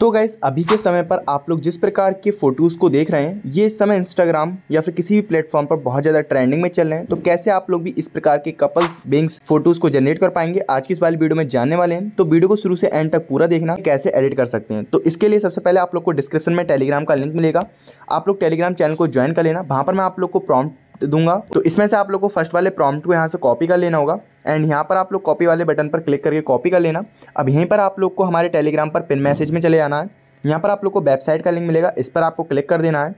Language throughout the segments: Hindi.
तो गैस अभी के समय पर आप लोग जिस प्रकार के फ़ोटोज़ को देख रहे हैं ये इस समय इंस्टाग्राम या फिर किसी भी प्लेटफॉर्म पर बहुत ज़्यादा ट्रेंडिंग में चल रहे हैं तो कैसे आप लोग भी इस प्रकार के कपल्स बिंग्स फोटोज़ को जनरेट कर पाएंगे आज की इस वाली वीडियो में जानने वाले हैं तो वीडियो को शुरू से एंड तक पूरा देखना कैसे एडिट कर सकते हैं तो इसके लिए सबसे पहले आप लोग को डिस्क्रिप्शन में टेलीग्राम का लिंक मिलेगा आप लोग टेलीग्राम चैनल को ज्वाइन कर लेना वहाँ पर मैं आप लोग को प्रॉम्प्ट दूंगा तो इसमें से आप लोग को फर्स्ट वाले प्रॉम्प्ट को यहाँ से कॉपी कर लेना होगा एंड यहाँ पर आप लोग कॉपी वाले बटन पर क्लिक करके कॉपी कर लेना अब यहीं पर आप लोग को हमारे टेलीग्राम पर पिन मैसेज में चले जाना है यहाँ पर आप लोग को वेबसाइट का लिंक मिलेगा इस पर आपको क्लिक कर देना है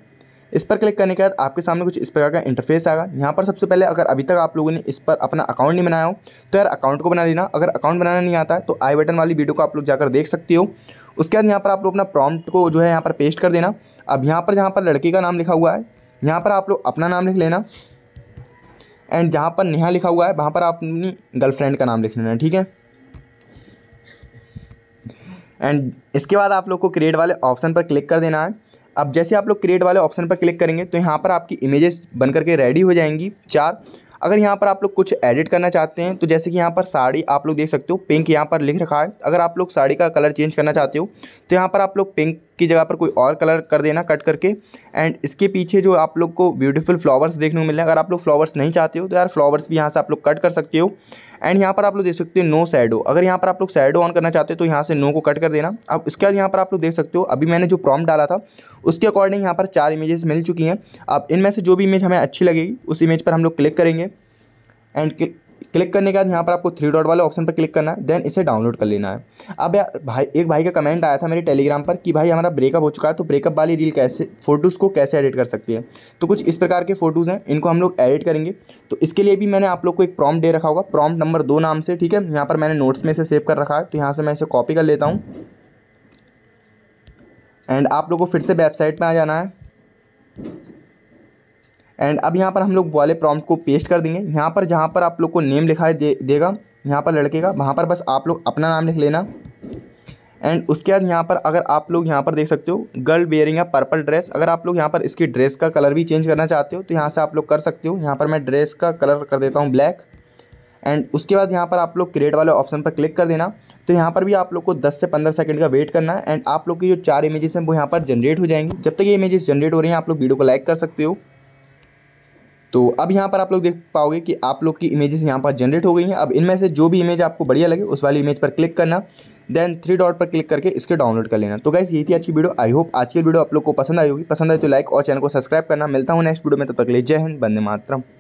इस पर क्लिक करने के बाद आपके सामने कुछ इस प्रकार का इंटरफेस आएगा यहाँ पर सबसे पहले अगर अभी तक आप लोगों ने इस पर अपना अकाउंट नहीं बनाया हो तो यार अकाउंट को बना लेना अगर अकाउंट बनाना नहीं आता है तो आई बटन वाली वीडियो को आप लोग जाकर देख सकते हो उसके बाद यहाँ पर आप लोग अपना प्रॉम्प्ट को जो है यहाँ पर पेस्ट कर देना अब यहाँ पर जहाँ पर लड़की का नाम लिखा हुआ है यहाँ पर आप लोग अपना नाम लिख लेना एंड जहाँ पर नेहा लिखा हुआ है वहाँ पर आप अपनी गर्लफ्रेंड का नाम लिख लेना ठीक है एंड इसके बाद आप लोग को क्रिएट वाले ऑप्शन पर क्लिक कर देना है अब जैसे आप लोग क्रिएट वाले ऑप्शन पर क्लिक करेंगे तो यहाँ पर आपकी इमेजेस बन करके रेडी हो जाएंगी चार अगर यहाँ पर आप लोग कुछ एडिट करना चाहते हैं तो जैसे कि यहाँ पर साड़ी आप लोग देख सकते हो पिंक यहाँ पर लिख रखा है अगर आप लोग साड़ी का कलर चेंज करना चाहते हो तो यहाँ पर आप लोग पिंक की जगह पर कोई और कलर कर देना कट करके एंड इसके पीछे जो आप लोग को ब्यूटीफुल फ्लावर्स देखने को मिले अगर आप लोग फ्लावर्स नहीं चाहते हो तो यार फ्लावर्स भी यहाँ से आप लोग कट कर सकते हो एंड यहाँ पर आप लोग देख सकते हो नो सैडो अगर यहाँ पर आप लोग सैडो ऑन करना चाहते हो तो यहाँ से नो को कट कर देना अब उसके बाद यहाँ पर आप लोग देख सकते हो अभी मैंने जो प्रॉम्प्ट डाला था उसके अकॉर्डिंग यहाँ पर चार इमेजेस मिल चुकी हैं अब इनमें से जो भी इमेज हमें अच्छी लगेगी उस इमेज पर हम लोग क्लिक करेंगे एंड क्लिक करने के बाद यहाँ पर आपको थ्री डॉट वाले ऑप्शन पर क्लिक करना है देन इसे डाउनलोड कर लेना है अब यार भाई एक भाई का कमेंट आया था मेरे टेलीग्राम पर कि भाई हमारा ब्रेकअप हो चुका है तो ब्रेकअप वाली रील कैसे फोटोज़ को कैसे एडिट कर सकती है तो कुछ इस प्रकार के फ़ोटोज़ हैं इनको हम लोग एडिट करेंगे तो इसके लिए भी मैंने आप लोग को एक प्रॉम्प्ट दे रखा होगा प्रॉम्प्ट नंबर दो नाम से ठीक है यहाँ पर मैंने नोट्स में इसे सेव कर रखा है तो यहाँ से मैं इसे कॉपी कर लेता हूँ एंड आप लोग को फिर से वेबसाइट में आ जाना है एंड अब यहाँ पर हम लोग वाले प्रॉम्प्ट को पेस्ट कर देंगे यहाँ पर जहाँ पर आप लोग को नेम लिखा दे, देगा यहाँ पर लड़के का वहाँ पर बस आप लोग अपना नाम लिख लेना एंड उसके बाद यहाँ पर अगर आप लोग यहाँ पर देख सकते हो गर्ल बेयरिंग या पर्पल ड्रेस अगर आप लोग यहाँ पर इसकी ड्रेस का कलर भी चेंज करना चाहते हो तो यहाँ से आप लोग कर सकते हो यहाँ पर मैं ड्रेस का कलर कर देता हूँ ब्लैक एंड उसके बाद यहाँ पर आप लोग क्रिएट वाले ऑप्शन पर क्लिक कर देना तो यहाँ पर भी आप लोग को 10 से 15 सेकंड का वेट करना है एंड आप लोग की जो चार इमेजेस हैं वो यहाँ पर जनरेट हो जाएंगी जब तक ये इमेजेस जनरेट हो रही हैं आप लोग वीडियो को लाइक कर सकते हो तो अब यहाँ पर आप लोग देख पाओगे कि आप लोग की इमेजेस यहाँ पर जनरेट हो गई हैं अब इनमें से जो भी इमेज आपको बढ़िया लगे उस वाली इमेज पर क्लिक करना देन थ्री डॉट पर क्लिक करके इसके डाउनलोड कर लेना तो गैस ये थी अच्छी वीडियो आई होप आज की वीडियो आप लोग को पसंद आई होगी पसंद आई तो लाइक और चैनल को सब्सक्राइब करना मिलता हूँ नेक्स्ट वीडियो में तब तक ले जय हिंद बंदे मातरम